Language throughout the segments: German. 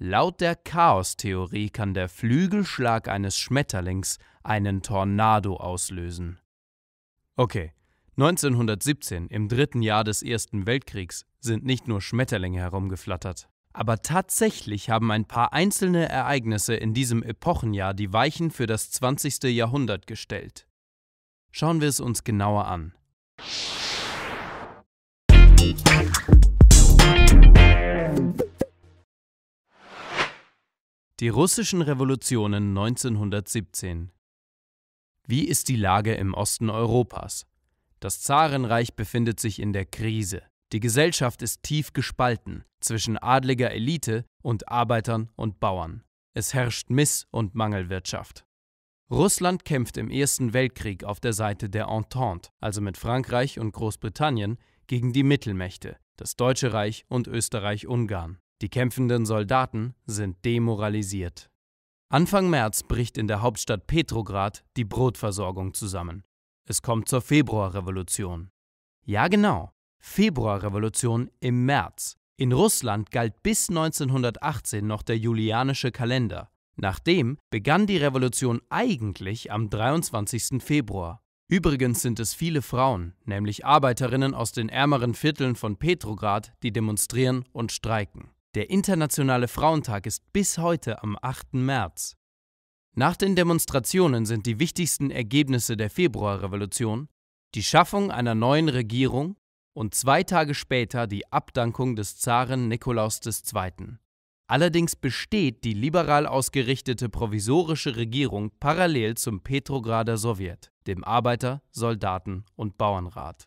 Laut der Chaostheorie kann der Flügelschlag eines Schmetterlings einen Tornado auslösen. Okay, 1917, im dritten Jahr des Ersten Weltkriegs, sind nicht nur Schmetterlinge herumgeflattert. Aber tatsächlich haben ein paar einzelne Ereignisse in diesem Epochenjahr die Weichen für das 20. Jahrhundert gestellt. Schauen wir es uns genauer an. Die russischen Revolutionen 1917 Wie ist die Lage im Osten Europas? Das Zarenreich befindet sich in der Krise. Die Gesellschaft ist tief gespalten zwischen adliger Elite und Arbeitern und Bauern. Es herrscht Miss- und Mangelwirtschaft. Russland kämpft im Ersten Weltkrieg auf der Seite der Entente, also mit Frankreich und Großbritannien, gegen die Mittelmächte, das Deutsche Reich und Österreich-Ungarn. Die kämpfenden Soldaten sind demoralisiert. Anfang März bricht in der Hauptstadt Petrograd die Brotversorgung zusammen. Es kommt zur Februarrevolution. Ja genau, Februarrevolution im März. In Russland galt bis 1918 noch der julianische Kalender. Nachdem begann die Revolution eigentlich am 23. Februar. Übrigens sind es viele Frauen, nämlich Arbeiterinnen aus den ärmeren Vierteln von Petrograd, die demonstrieren und streiken. Der Internationale Frauentag ist bis heute am 8. März. Nach den Demonstrationen sind die wichtigsten Ergebnisse der Februarrevolution die Schaffung einer neuen Regierung und zwei Tage später die Abdankung des Zaren Nikolaus II. Allerdings besteht die liberal ausgerichtete provisorische Regierung parallel zum Petrograder Sowjet, dem Arbeiter-, Soldaten- und Bauernrat.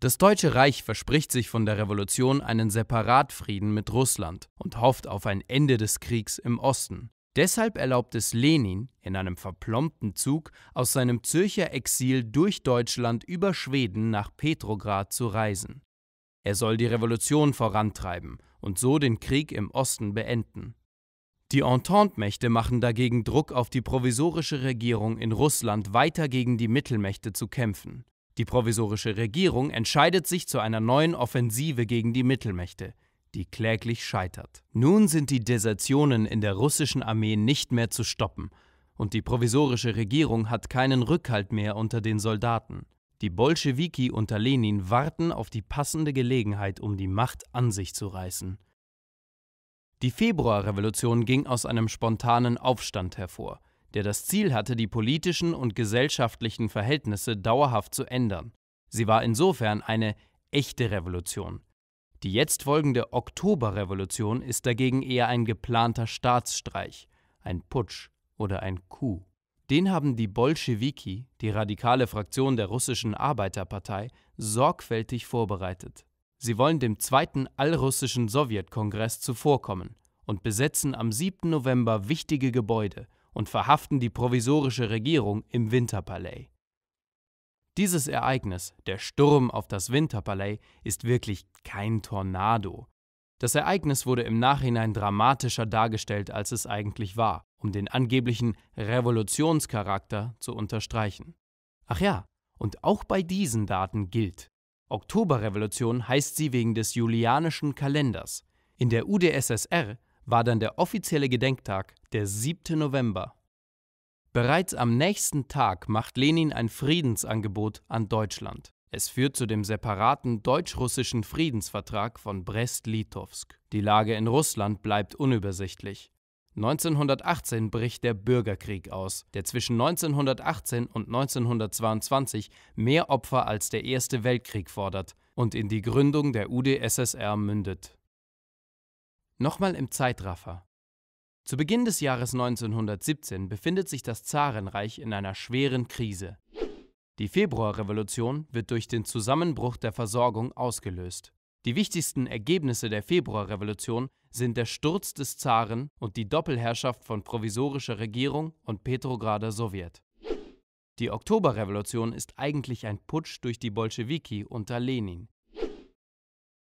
Das Deutsche Reich verspricht sich von der Revolution einen Separatfrieden mit Russland und hofft auf ein Ende des Kriegs im Osten. Deshalb erlaubt es Lenin, in einem verplompten Zug aus seinem Zürcher Exil durch Deutschland über Schweden nach Petrograd zu reisen. Er soll die Revolution vorantreiben und so den Krieg im Osten beenden. Die Entente-Mächte machen dagegen Druck auf die provisorische Regierung in Russland, weiter gegen die Mittelmächte zu kämpfen. Die provisorische Regierung entscheidet sich zu einer neuen Offensive gegen die Mittelmächte, die kläglich scheitert. Nun sind die Desertionen in der russischen Armee nicht mehr zu stoppen und die provisorische Regierung hat keinen Rückhalt mehr unter den Soldaten. Die Bolschewiki unter Lenin warten auf die passende Gelegenheit, um die Macht an sich zu reißen. Die Februarrevolution ging aus einem spontanen Aufstand hervor – der das Ziel hatte, die politischen und gesellschaftlichen Verhältnisse dauerhaft zu ändern. Sie war insofern eine echte Revolution. Die jetzt folgende Oktoberrevolution ist dagegen eher ein geplanter Staatsstreich, ein Putsch oder ein Coup. Den haben die Bolschewiki, die radikale Fraktion der russischen Arbeiterpartei, sorgfältig vorbereitet. Sie wollen dem Zweiten Allrussischen Sowjetkongress zuvorkommen und besetzen am 7. November wichtige Gebäude, und verhaften die provisorische Regierung im Winterpalais. Dieses Ereignis, der Sturm auf das Winterpalais, ist wirklich kein Tornado. Das Ereignis wurde im Nachhinein dramatischer dargestellt, als es eigentlich war, um den angeblichen Revolutionscharakter zu unterstreichen. Ach ja, und auch bei diesen Daten gilt. Oktoberrevolution heißt sie wegen des julianischen Kalenders. In der UdSSR war dann der offizielle Gedenktag der 7. November. Bereits am nächsten Tag macht Lenin ein Friedensangebot an Deutschland. Es führt zu dem separaten deutsch-russischen Friedensvertrag von Brest-Litovsk. Die Lage in Russland bleibt unübersichtlich. 1918 bricht der Bürgerkrieg aus, der zwischen 1918 und 1922 mehr Opfer als der Erste Weltkrieg fordert und in die Gründung der UdSSR mündet. Nochmal im Zeitraffer. Zu Beginn des Jahres 1917 befindet sich das Zarenreich in einer schweren Krise. Die Februarrevolution wird durch den Zusammenbruch der Versorgung ausgelöst. Die wichtigsten Ergebnisse der Februarrevolution sind der Sturz des Zaren und die Doppelherrschaft von provisorischer Regierung und Petrograder Sowjet. Die Oktoberrevolution ist eigentlich ein Putsch durch die Bolschewiki unter Lenin.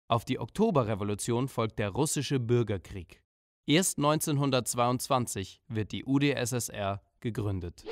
Auf die Oktoberrevolution folgt der russische Bürgerkrieg. Erst 1922 wird die UdSSR gegründet.